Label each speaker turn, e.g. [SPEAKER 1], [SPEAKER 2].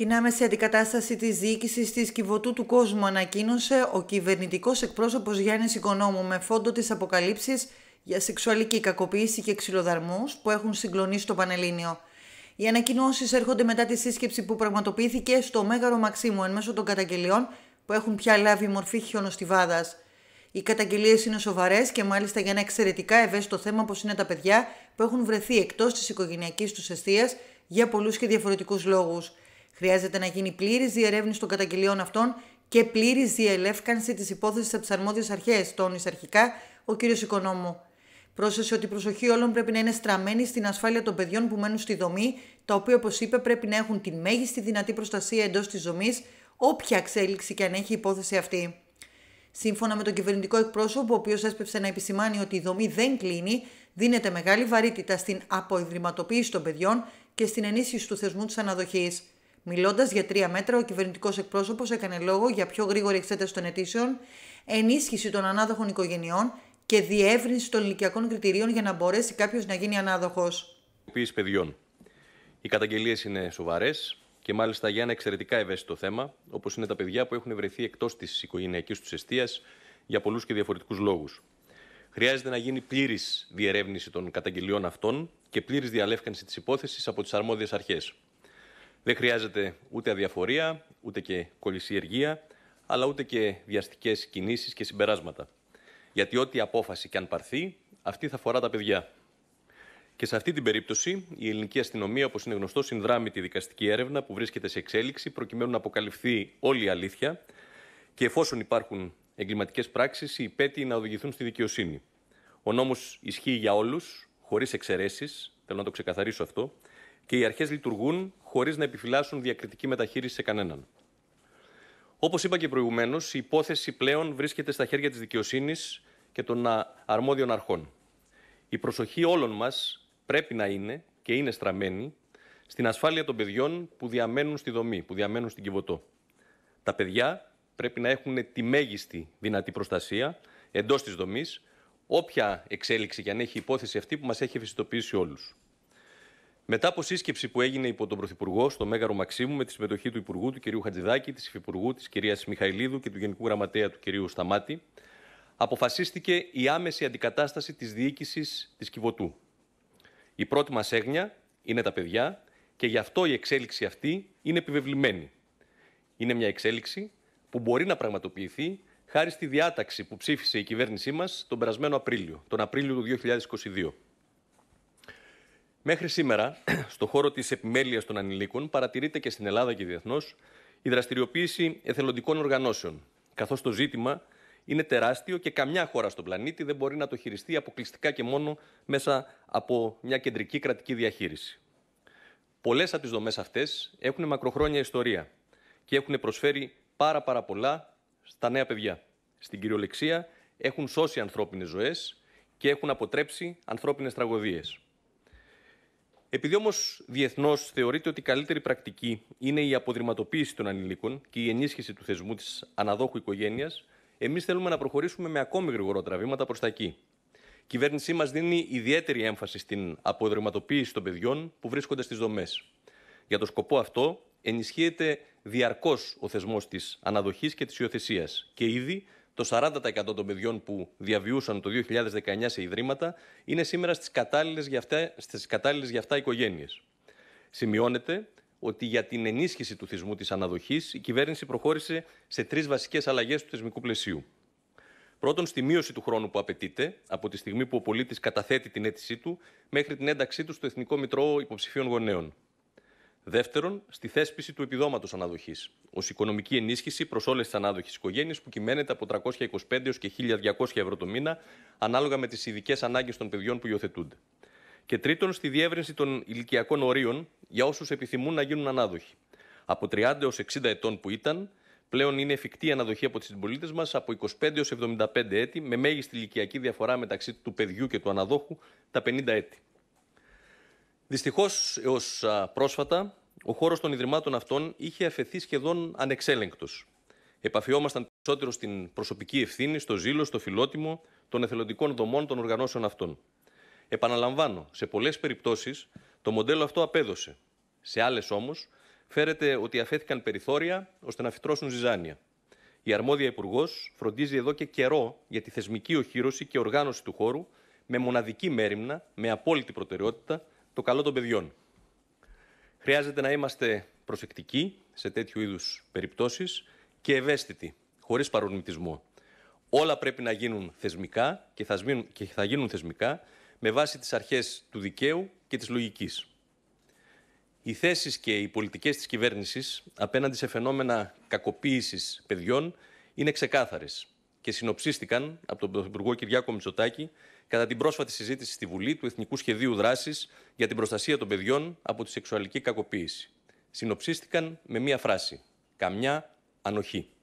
[SPEAKER 1] Την άμεση αντικατάσταση της διοίκησης της Κιβωτού του Κόσμου ανακοίνωσε ο κυβερνητικός εκπρόσωπος Γιάννης Οικονόμου με φόντο τι αποκαλύψεις για σεξουαλική κακοποίηση και ξυλοδαρμούς που έχουν συγκλονίσει το Πανελλήνιο. Οι ανακοινώσεις έρχονται μετά τη σύσκεψη που πραγματοποιήθηκε στο Μέγαρο Μαξίμου εν μέσω των καταγγελιών που έχουν πια λάβει μορφή χιονοστιβάδας. Οι καταγγελίες είναι σοβαρές και μάλιστα για ένα εξαιρετικά ευαίσθητο θέμα όπως είναι τα παιδιά που έχουν βρεθεί εκτός της οικογενειακής τους αιστείας για πολλούς και διαφορετικούς λόγους. Χρειάζεται να γίνει πλήρης διερεύνηση των καταγγελιών αυτών και πλήρης διελεύκανση της υπόθεσης από τις αρμόδιες αρχές, τόνισε αρχικά ο κ. Οικονόμου. Πρόσθεσε ότι η προσοχή όλων πρέπει να είναι στραμμένη στην ασφάλεια των παιδιών που μένουν στη δομή, τα οποία, όπως είπε, πρέπει να έχουν τη μέγιστη δυνατή προστασία εντός της δομής, όποια εξέλιξη και αν έχει η υπόθεση αυτή. Σύμφωνα με τον κυβερνητικό εκπρόσωπο, ο οποίος έσπευσε να επισημάνει ότι η δομή δεν κλείνει, δίνεται μεγάλη βαρύτητα στην αποϊδρυματοποίηση των παιδιών και στην ενίσχυση του θεσμού της αναδοχής. Μιλώντας για τρία μέτρα, ο κυβερνητικός εκπρόσωπος έκανε λόγο για πιο γρήγορη εξέταση των αιτήσεων, ενίσχυση των ανάδοχων οικογενειών και διεύρυνση των ηλικιακών κριτηρίων για να
[SPEAKER 2] μπορέσει κάποιος να
[SPEAKER 1] γίνει ανάδοχος.
[SPEAKER 2] παιδιών. Οι καταγγελίες είναι σοβαρές και μάλιστα για ένα εξαιρετικά ευαίσθητο θέμα, όπως είναι τα παιδιά που έχουν βρεθεί εκτός της οικογενειακής τους αιστείας για πολλούς και διαφορετικούς λόγους. Χρειάζεται να γίνει πλήρης διερεύνηση των καταγγελιών αυτών και πλήρης διαλεύκανση της υπόθεσης από τις αρμόδιες αρχές. Δεν χρειάζεται ούτε αδιαφορία, ούτε και κολυσιεργία, αλλά ούτε και βιαστικές κινήσεις και συμπεράσματα. Γιατί ό,τι απόφαση και αν πάρθει, αυτή θα αφορά τα παιδιά. Και σε αυτή την περίπτωση, η ελληνική αστυνομία, όπως είναι γνωστό, συνδράμει τη δικαστική έρευνα που βρίσκεται σε εξέλιξη, προκειμένου να αποκαλυφθεί όλη η αλήθεια και εφόσον υπάρχουν εγκληματικές πράξεις, οι υπέτειοι να οδηγηθούν στη δικαιοσύνη. Ο νόμος ισχύει για όλους, χωρίς εξαιρέσεις, θέλω να το ξεκαθαρίσω αυτό, και οι αρχές λειτουργούν χωρίς να επιφυλάσσουν διακριτική μεταχείριση σε κανέναν. Όπως είπα και προηγουμένως, η υπόθεση πλέον βρίσκεται στα χέρια της δικαιοσύνης και των αρμόδιων αρχών. Η προσοχή όλων μας πρέπει να είναι και είναι στραμμένη στην ασφάλεια των παιδιών που διαμένουν στη δομή, που διαμένουν στην Κιβωτό. Τα παιδιά πρέπει να έχουν τη μέγιστη δυνατή προστασία εντός της δομής, όποια εξέλιξη και αν έχει η υπόθεση αυτή που μας έχει ευαισθητοποιήσει όλους. Μετά από σύσκεψη που έγινε υπό τον Πρωθυπουργό στο Μέγαρο Μαξίμου με τη συμμετοχή του Υπουργού, του κ. Χατζηδάκη, της Υφυπουργού, της κ. Μιχαηλίδου και του Γενικού Γραμματέα του κ. Σταμάτη, αποφασίστηκε η άμεση αντικατάσταση της διοίκησης της Κιβωτού. Η πρώτη μας έγνοια είναι τα παιδιά και γι' αυτό η εξέλιξη αυτή είναι επιβεβλημένη. Είναι μια εξέλιξη που μπορεί να πραγματοποιηθεί χάρη στη διάταξη που ψήφισε η κυβέρνησή μας τον περασμένο Απρίλιο, τον Απρίλιο του 2022. Μέχρι σήμερα, στον χώρο της επιμέλειας των ανηλίκων, παρατηρείται και στην Ελλάδα και διεθνώς η δραστηριοποίηση εθελοντικών οργανώσεων. Καθώς το ζήτημα είναι τεράστιο και καμιά χώρα στον πλανήτη δεν μπορεί να το χειριστεί αποκλειστικά και μόνο μέσα από μια κεντρική κρατική διαχείριση. Πολλές από τις δομές αυτές έχουν μακροχρόνια ιστορία και έχουν προσφέρει πάρα, πάρα πολλά στα νέα παιδιά. Στην κυριολεξία έχουν σώσει ανθρώπινες ζωές και έχουν αποτρέψει ανθρώπινες τραγωδίες. Επειδή όμως διεθνώς θεωρείται ότι η καλύτερη πρακτική είναι η αποδρυματοποίηση των ανηλίκων και η ενίσχυση του θεσμού της αναδόχου οικογένειας, εμείς θέλουμε να προχωρήσουμε με ακόμη γρηγορότερα βήματα προς τα εκεί. Η κυβέρνησή μας δίνει ιδιαίτερη έμφαση στην αποδρυματοποίηση των παιδιών που βρίσκονται στις δομές. Για το σκοπό αυτό, ενισχύεται διαρκώς ο θεσμός της αναδοχής και της υιοθεσίας και ήδη το 40% των παιδιών που διαβιούσαν το 2019 σε ιδρύματα είναι σήμερα στις κατάλληλες για αυτά, στις κατάλληλες για αυτά οικογένειες. Σημειώνεται ότι για την ενίσχυση του θυσμού της αναδοχής η κυβέρνηση προχώρησε σε τρεις βασικές αλλαγές του θεσμικού πλαισίου. Πρώτον, στη μείωση του χρόνου που απαιτείται από τη στιγμή που ο πολίτης καταθέτει την αίτησή του μέχρι την ένταξή του στο Εθνικό Μητρό Υποψηφίων Γονέων. Δεύτερον, στη θέσπιση του επιδόματος αναδοχής, ως οικονομική ενίσχυση προς όλες τις ανάδοχες οικογένειες που κυμαίνεται από 325 έως και 1.200 ευρώ το μήνα, ανάλογα με τις ειδικές ανάγκες των παιδιών που υιοθετούνται. Και τρίτον, στη διεύρυνση των ηλικιακών ορίων για όσους επιθυμούν να γίνουν ανάδοχοι. Από 30 έω 60 ετών που ήταν, πλέον είναι εφικτή η αναδοχή από τις συμπολίτες μας από 25 έω 75 έτη, με μέγιστη ηλικιακή διαφορά μεταξύ του παιδιού και του αναδόχου τα 50 έτη. Δυστυχώς, έως πρόσφατα, ο χώρος των Ιδρυμάτων αυτών είχε αφαιθεί σχεδόν ανεξέλεγκτος. Επαφιόμασταν περισσότερο στην προσωπική ευθύνη, στο ζήλο, στο φιλότιμο των εθελοντικών δομών των οργανώσεων αυτών. Επαναλαμβάνω, σε πολλές περιπτώσεις το μοντέλο αυτό απέδωσε. Σε άλλες όμως, φέρεται ότι αφέθηκαν περιθώρια ώστε να φυτρώσουν ζυζάνια. Η αρμόδια υπουργός φροντίζει εδώ και καιρό για τη θεσμική οχύρωση και οργάνωση του χώρου με μοναδική μέρημνα, με απόλυτη προτεραιότητα το καλό των παιδιών. Χρειάζεται να είμαστε προσεκτικοί σε τέτοιου είδους περιπτώσεις και ευαίσθητοι, χωρίς παρορμητισμό. Όλα πρέπει να γίνουν θεσμικά και θα, και θα γίνουν θεσμικά με βάση τις αρχές του δικαίου και της λογικής. Οι θέσεις και οι πολιτικές της κυβέρνησης απέναντι σε φαινόμενα κακοποίησης παιδιών είναι ξεκάθαρες και συνοψίστηκαν από τον Πρωθυπουργό Κυριάκο Μητσοτάκη κατά την πρόσφατη συζήτηση στη Βουλή του Εθνικού Σχεδίου Δράσης για την προστασία των παιδιών από τη σεξουαλική κακοποίηση. Συνοψίστηκαν με μία φράση: Καμιά ανοχή.